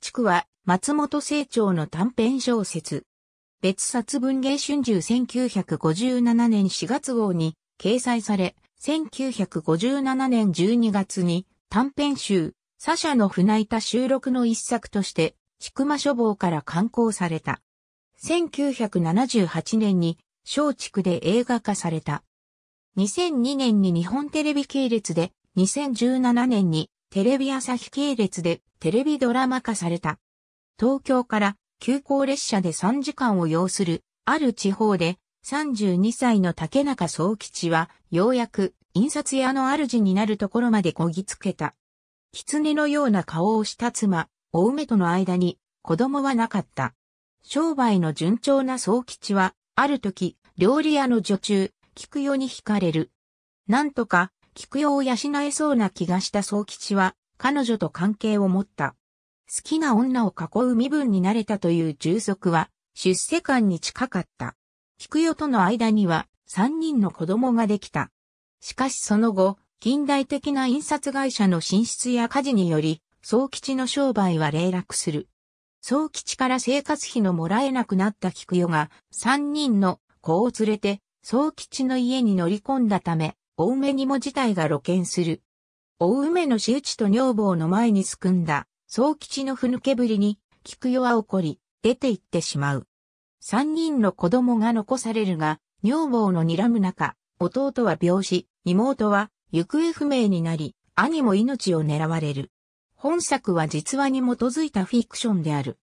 地区は松本清張の短編小説。別冊文芸春秋1957年4月号に掲載され、1957年12月に短編集、サシャの船板収録の一作として、千曲書房から刊行された。1978年に松竹で映画化された。2002年に日本テレビ系列で、2017年にテレビ朝日系列でテレビドラマ化された。東京から急行列車で3時間を要するある地方で32歳の竹中総吉はようやく印刷屋の主になるところまでこぎつけた。狐のような顔をした妻、お梅との間に子供はなかった。商売の順調な総吉は、ある時、料理屋の女中、菊代に惹かれる。なんとか、菊代を養えそうな気がした宗吉は、彼女と関係を持った。好きな女を囲う身分になれたという従足は、出世間に近かった。菊代との間には、三人の子供ができた。しかしその後、近代的な印刷会社の進出や火事により、宗吉の商売は零落する。宗吉から生活費のもらえなくなった菊代が、三人の子を連れて、宗吉の家に乗り込んだため、お梅にも自体が露見する。お梅の仕打ちと女房の前にすくんだ、宗吉のふぬけぶりに、菊代は怒り、出て行ってしまう。三人の子供が残されるが、女房の睨む中、弟は病死、妹は行方不明になり、兄も命を狙われる。本作は実話に基づいたフィクションである。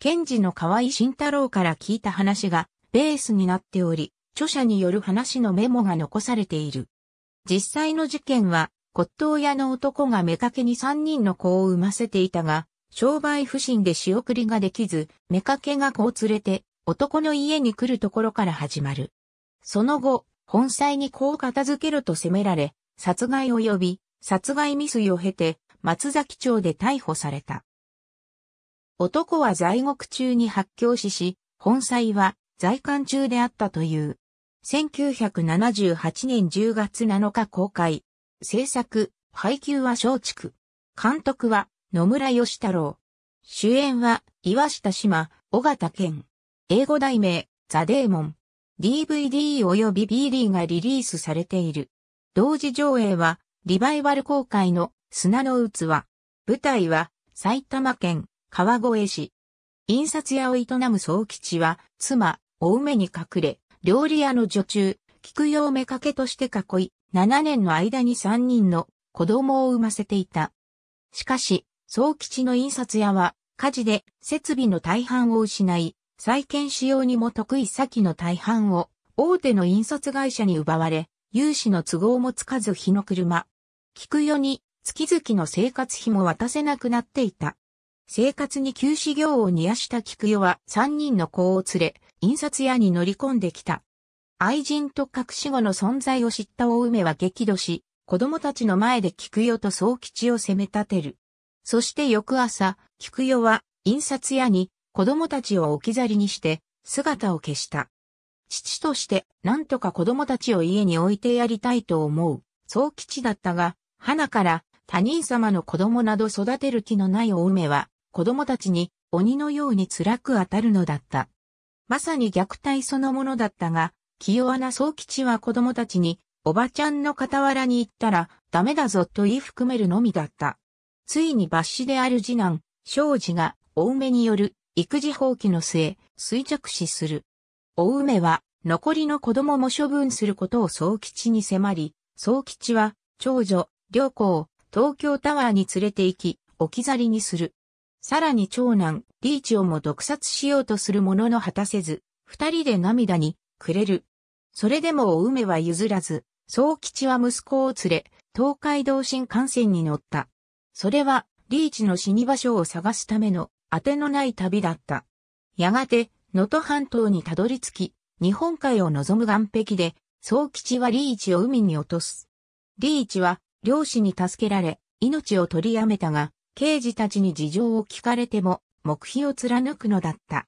ケンジの河合慎太郎から聞いた話がベースになっており、著者による話のメモが残されている。実際の事件は、骨董屋の男がけに3人の子を産ませていたが、商売不振で仕送りができず、妾が子を連れて、男の家に来るところから始まる。その後、本妻に子を片付けろと責められ、殺害及び、殺害未遂を経て、松崎町で逮捕された。男は在獄中に発狂死し、本妻は在監中であったという。1978年10月7日公開。制作、配給は松竹。監督は野村義太郎。主演は岩下島、尾形健。英語題名、ザ・デーモン。DVD 及び BD がリリースされている。同時上映は、リバイバル公開の砂の器。舞台は、埼玉県川越市。印刷屋を営む総吉は、妻、お梅に隠れ、料理屋の女中、菊用目掛けとして囲い、7年の間に3人の子供を産ませていた。しかし、総吉の印刷屋は火事で設備の大半を失い、再建しようにも得意先の大半を大手の印刷会社に奪われ、融資の都合もつかず日の車。菊代に月々の生活費も渡せなくなっていた。生活に休止業を煮やした菊代は3人の子を連れ、印刷屋に乗り込んできた。愛人と隠し子の存在を知った大梅は激怒し、子供たちの前で菊代と宗吉を責め立てる。そして翌朝、菊代は印刷屋に子供たちを置き去りにして姿を消した。父として何とか子供たちを家に置いてやりたいと思う宗吉だったが、花から他人様の子供など育てる気のない大梅は子供たちに鬼のように辛く当たるのだった。まさに虐待そのものだったが、清穴な宗吉は子供たちに、おばちゃんの傍らに行ったら、ダメだぞと言い含めるのみだった。ついに抜歯である次男、庄司が、お梅による、育児放棄の末、衰弱死する。お梅は、残りの子供も処分することを宗吉に迫り、宗吉は、長女、良子を、東京タワーに連れて行き、置き去りにする。さらに長男、リーチをも毒殺しようとするものの果たせず、二人で涙にくれる。それでもお梅は譲らず、総吉は息子を連れ、東海道新幹線に乗った。それは、リーチの死に場所を探すための当てのない旅だった。やがて、能登半島にたどり着き、日本海を望む岸壁で、総吉はリーチを海に落とす。リーチは、漁師に助けられ、命を取りやめたが、刑事たちに事情を聞かれても、目標を貫くのだった。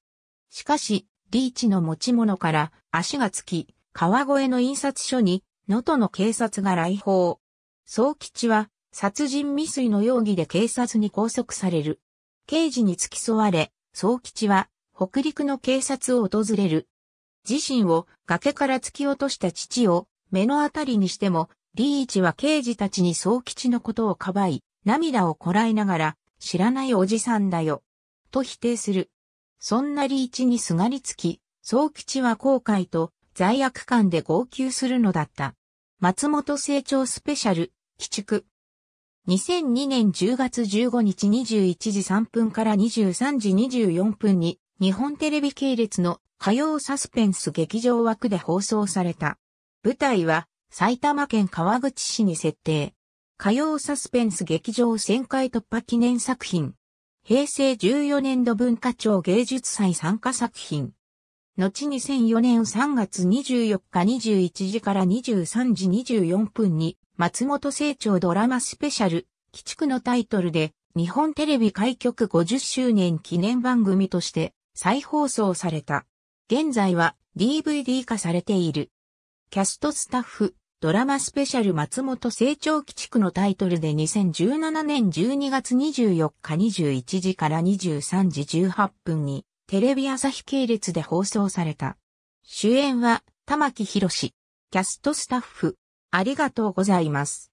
しかし、リーチの持ち物から足がつき、川越の印刷所に、能登の警察が来訪。総吉は、殺人未遂の容疑で警察に拘束される。刑事に付き添われ、総吉は、北陸の警察を訪れる。自身を崖から突き落とした父を目の当たりにしても、リーチは刑事たちに総吉のことをかばい、涙をこらえながら、知らないおじさんだよ。と否定する。そんなリーチにすがりつき、総吉は後悔と罪悪感で号泣するのだった。松本成長スペシャル、鬼畜。2002年10月15日21時3分から23時24分に、日本テレビ系列の火曜サスペンス劇場枠で放送された。舞台は埼玉県川口市に設定。火曜サスペンス劇場1000回突破記念作品。平成14年度文化庁芸術祭参加作品。後に2004年3月24日21時から23時24分に、松本清張ドラマスペシャル、鬼畜のタイトルで、日本テレビ開局50周年記念番組として再放送された。現在は DVD 化されている。キャストスタッフ、ドラマスペシャル松本成長基地区のタイトルで2017年12月24日21時から23時18分にテレビ朝日系列で放送された。主演は玉木宏。キャストスタッフ。ありがとうございます。